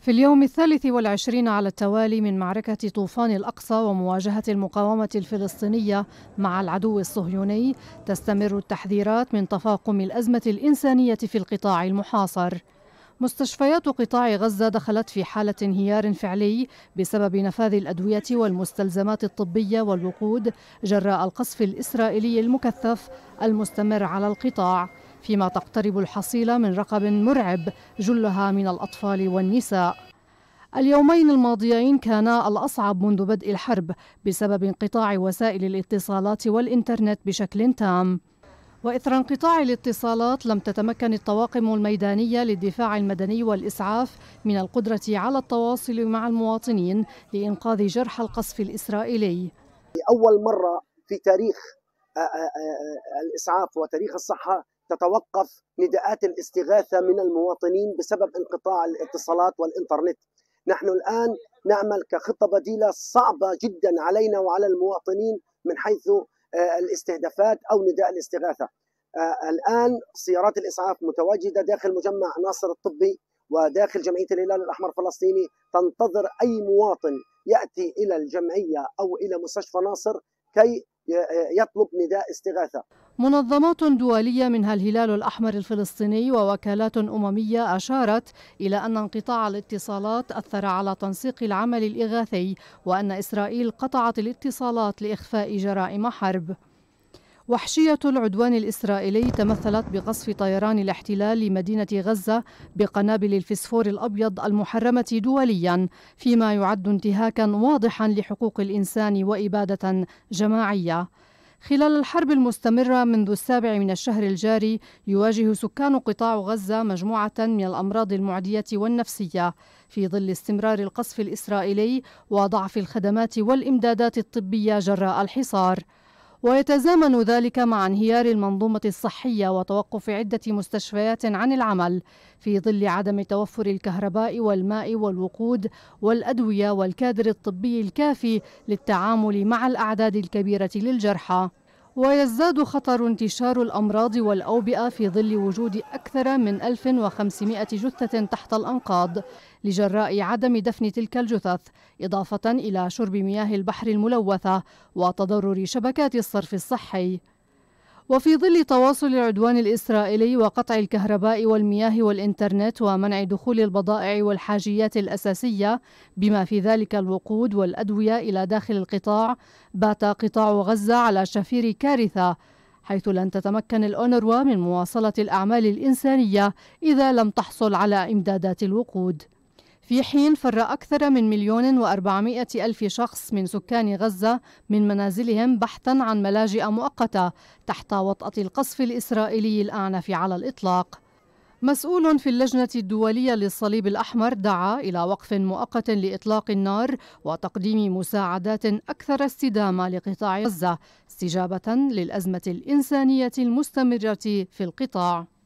في اليوم الثالث والعشرين على التوالي من معركة طوفان الأقصى ومواجهة المقاومة الفلسطينية مع العدو الصهيوني تستمر التحذيرات من تفاقم الأزمة الإنسانية في القطاع المحاصر مستشفيات قطاع غزة دخلت في حالة انهيار فعلي بسبب نفاذ الأدوية والمستلزمات الطبية والوقود جراء القصف الإسرائيلي المكثف المستمر على القطاع فيما تقترب الحصيلة من رقم مرعب جلها من الأطفال والنساء اليومين الماضيين كانا الأصعب منذ بدء الحرب بسبب انقطاع وسائل الاتصالات والإنترنت بشكل تام وإثر انقطاع الاتصالات لم تتمكن الطواقم الميدانية للدفاع المدني والإسعاف من القدرة على التواصل مع المواطنين لإنقاذ جرحى القصف الإسرائيلي أول مرة في تاريخ آه، آه، آه، الإسعاف وتاريخ الصحة تتوقف نداءات الاستغاثه من المواطنين بسبب انقطاع الاتصالات والانترنت. نحن الان نعمل كخطه بديله صعبه جدا علينا وعلى المواطنين من حيث آه، الاستهدافات او نداء الاستغاثه. آه، الان سيارات الاسعاف متواجده داخل مجمع ناصر الطبي وداخل جمعيه الهلال الاحمر الفلسطيني تنتظر اي مواطن ياتي الى الجمعيه او الى مستشفى ناصر كي آه، يطلب نداء استغاثه منظمات دولية منها الهلال الأحمر الفلسطيني ووكالات أممية أشارت إلى أن انقطاع الاتصالات أثر على تنسيق العمل الإغاثي وأن إسرائيل قطعت الاتصالات لإخفاء جرائم حرب وحشية العدوان الإسرائيلي تمثلت بقصف طيران الاحتلال لمدينة غزة بقنابل الفسفور الأبيض المحرمة دوليا فيما يعد انتهاكا واضحا لحقوق الإنسان وإبادة جماعية خلال الحرب المستمرة منذ السابع من الشهر الجاري يواجه سكان قطاع غزة مجموعة من الأمراض المعدية والنفسية في ظل استمرار القصف الإسرائيلي وضعف الخدمات والإمدادات الطبية جراء الحصار ويتزامن ذلك مع انهيار المنظومة الصحية وتوقف عدة مستشفيات عن العمل في ظل عدم توفر الكهرباء والماء والوقود والأدوية والكادر الطبي الكافي للتعامل مع الأعداد الكبيرة للجرحى ويزداد خطر انتشار الأمراض والأوبئة في ظل وجود أكثر من 1500 جثة تحت الأنقاض لجراء عدم دفن تلك الجثث إضافة إلى شرب مياه البحر الملوثة وتضرر شبكات الصرف الصحي وفي ظل تواصل العدوان الإسرائيلي وقطع الكهرباء والمياه والإنترنت ومنع دخول البضائع والحاجيات الأساسية بما في ذلك الوقود والأدوية إلى داخل القطاع بات قطاع غزة على شفير كارثة حيث لن تتمكن الأونروا من مواصلة الأعمال الإنسانية إذا لم تحصل على إمدادات الوقود في حين فر أكثر من مليون وأربعمائة ألف شخص من سكان غزة من منازلهم بحثا عن ملاجئ مؤقتة تحت وطأة القصف الإسرائيلي الأعنف على الإطلاق مسؤول في اللجنة الدولية للصليب الأحمر دعا إلى وقف مؤقت لإطلاق النار وتقديم مساعدات أكثر استدامة لقطاع غزة استجابة للأزمة الإنسانية المستمرة في القطاع